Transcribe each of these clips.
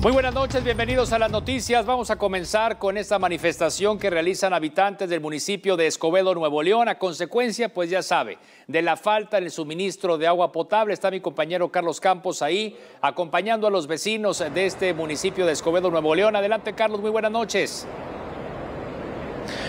Muy buenas noches, bienvenidos a las noticias. Vamos a comenzar con esta manifestación que realizan habitantes del municipio de Escobedo, Nuevo León, a consecuencia, pues ya sabe, de la falta en el suministro de agua potable. Está mi compañero Carlos Campos ahí, acompañando a los vecinos de este municipio de Escobedo, Nuevo León. Adelante, Carlos, muy buenas noches.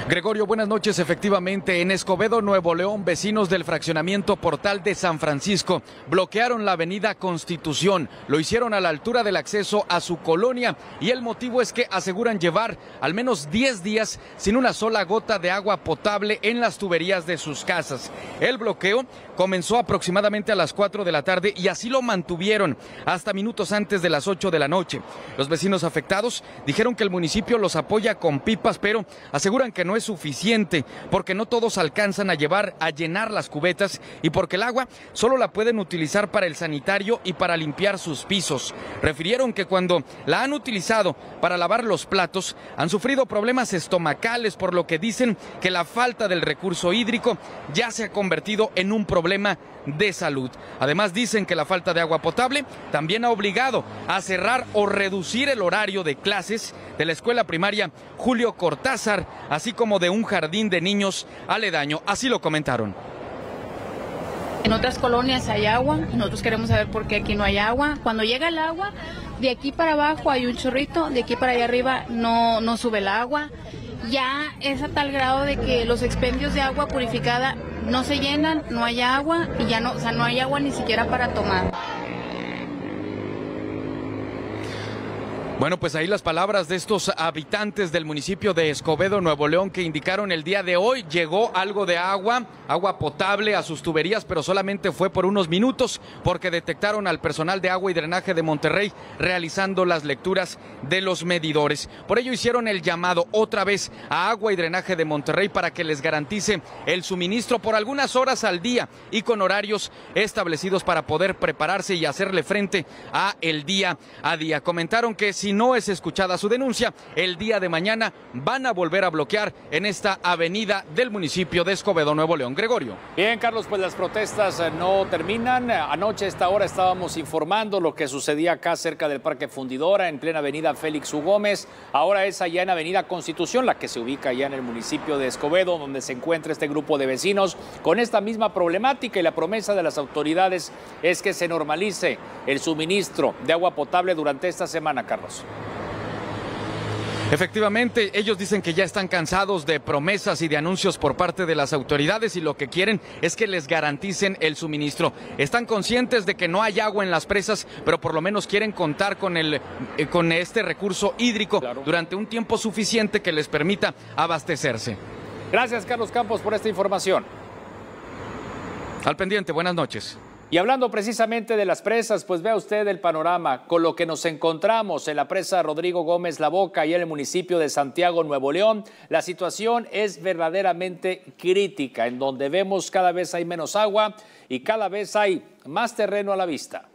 Gregorio, buenas noches. Efectivamente, en Escobedo, Nuevo León, vecinos del fraccionamiento Portal de San Francisco bloquearon la avenida Constitución. Lo hicieron a la altura del acceso a su colonia y el motivo es que aseguran llevar al menos 10 días sin una sola gota de agua potable en las tuberías de sus casas. El bloqueo comenzó aproximadamente a las 4 de la tarde y así lo mantuvieron hasta minutos antes de las 8 de la noche. Los vecinos afectados dijeron que el municipio los apoya con pipas, pero aseguran que no no es suficiente, porque no todos alcanzan a llevar, a llenar las cubetas y porque el agua solo la pueden utilizar para el sanitario y para limpiar sus pisos. Refirieron que cuando la han utilizado para lavar los platos, han sufrido problemas estomacales, por lo que dicen que la falta del recurso hídrico ya se ha convertido en un problema de salud. Además dicen que la falta de agua potable también ha obligado a cerrar o reducir el horario de clases de la escuela primaria Julio Cortázar, así como de un jardín de niños aledaño. Así lo comentaron. En otras colonias hay agua, nosotros queremos saber por qué aquí no hay agua. Cuando llega el agua, de aquí para abajo hay un chorrito, de aquí para allá arriba no, no sube el agua. Ya es a tal grado de que los expendios de agua purificada no se llenan, no hay agua y ya no, o sea, no hay agua ni siquiera para tomar. Bueno, pues ahí las palabras de estos habitantes del municipio de Escobedo, Nuevo León, que indicaron el día de hoy llegó algo de agua, agua potable a sus tuberías, pero solamente fue por unos minutos porque detectaron al personal de agua y drenaje de Monterrey realizando las lecturas de los medidores. Por ello hicieron el llamado otra vez a agua y drenaje de Monterrey para que les garantice el suministro por algunas horas al día y con horarios establecidos para poder prepararse y hacerle frente a el día a día. Comentaron que si no es escuchada su denuncia, el día de mañana van a volver a bloquear en esta avenida del municipio de Escobedo, Nuevo León. Gregorio. Bien, Carlos, pues las protestas eh, no terminan. Anoche a esta hora estábamos informando lo que sucedía acá cerca del Parque Fundidora, en plena avenida Félix U. Gómez. Ahora es allá en avenida Constitución, la que se ubica allá en el municipio de Escobedo, donde se encuentra este grupo de vecinos con esta misma problemática y la promesa de las autoridades es que se normalice el suministro de agua potable durante esta semana, Carlos. Efectivamente, ellos dicen que ya están cansados de promesas y de anuncios por parte de las autoridades y lo que quieren es que les garanticen el suministro. Están conscientes de que no hay agua en las presas, pero por lo menos quieren contar con eh, con este recurso hídrico durante un tiempo suficiente que les permita abastecerse. Gracias Carlos Campos por esta información. Al pendiente, buenas noches. Y hablando precisamente de las presas, pues vea usted el panorama con lo que nos encontramos en la presa Rodrigo Gómez La Boca y en el municipio de Santiago, Nuevo León. La situación es verdaderamente crítica, en donde vemos cada vez hay menos agua y cada vez hay más terreno a la vista.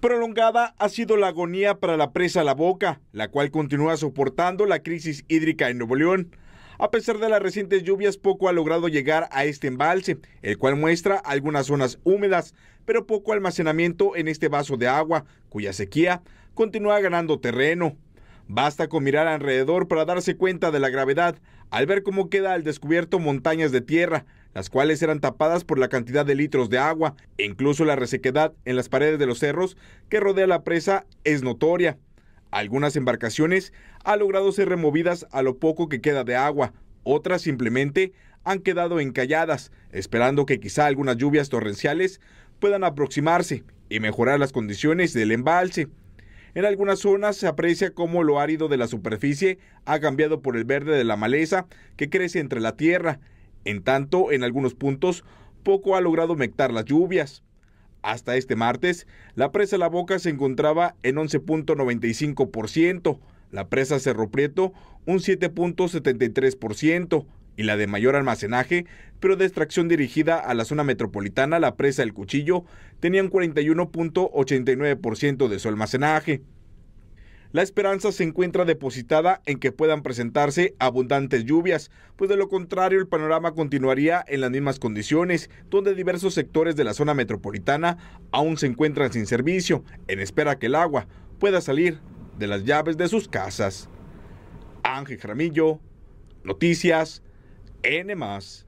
Prolongada ha sido la agonía para la presa La Boca, la cual continúa soportando la crisis hídrica en Nuevo León. A pesar de las recientes lluvias, poco ha logrado llegar a este embalse, el cual muestra algunas zonas húmedas, pero poco almacenamiento en este vaso de agua, cuya sequía continúa ganando terreno. Basta con mirar alrededor para darse cuenta de la gravedad, al ver cómo queda al descubierto montañas de tierra, las cuales eran tapadas por la cantidad de litros de agua, e incluso la resequedad en las paredes de los cerros que rodea la presa es notoria. Algunas embarcaciones han logrado ser removidas a lo poco que queda de agua, otras simplemente han quedado encalladas, esperando que quizá algunas lluvias torrenciales puedan aproximarse y mejorar las condiciones del embalse. En algunas zonas se aprecia cómo lo árido de la superficie ha cambiado por el verde de la maleza que crece entre la tierra. En tanto, en algunos puntos, poco ha logrado mectar las lluvias. Hasta este martes, la presa La Boca se encontraba en 11.95%, la presa Cerro Prieto un 7.73% y la de mayor almacenaje, pero de extracción dirigida a la zona metropolitana, la presa El Cuchillo, tenía un 41.89% de su almacenaje. La esperanza se encuentra depositada en que puedan presentarse abundantes lluvias, pues de lo contrario el panorama continuaría en las mismas condiciones, donde diversos sectores de la zona metropolitana aún se encuentran sin servicio, en espera que el agua pueda salir de las llaves de sus casas. Ángel Jaramillo, Noticias N más.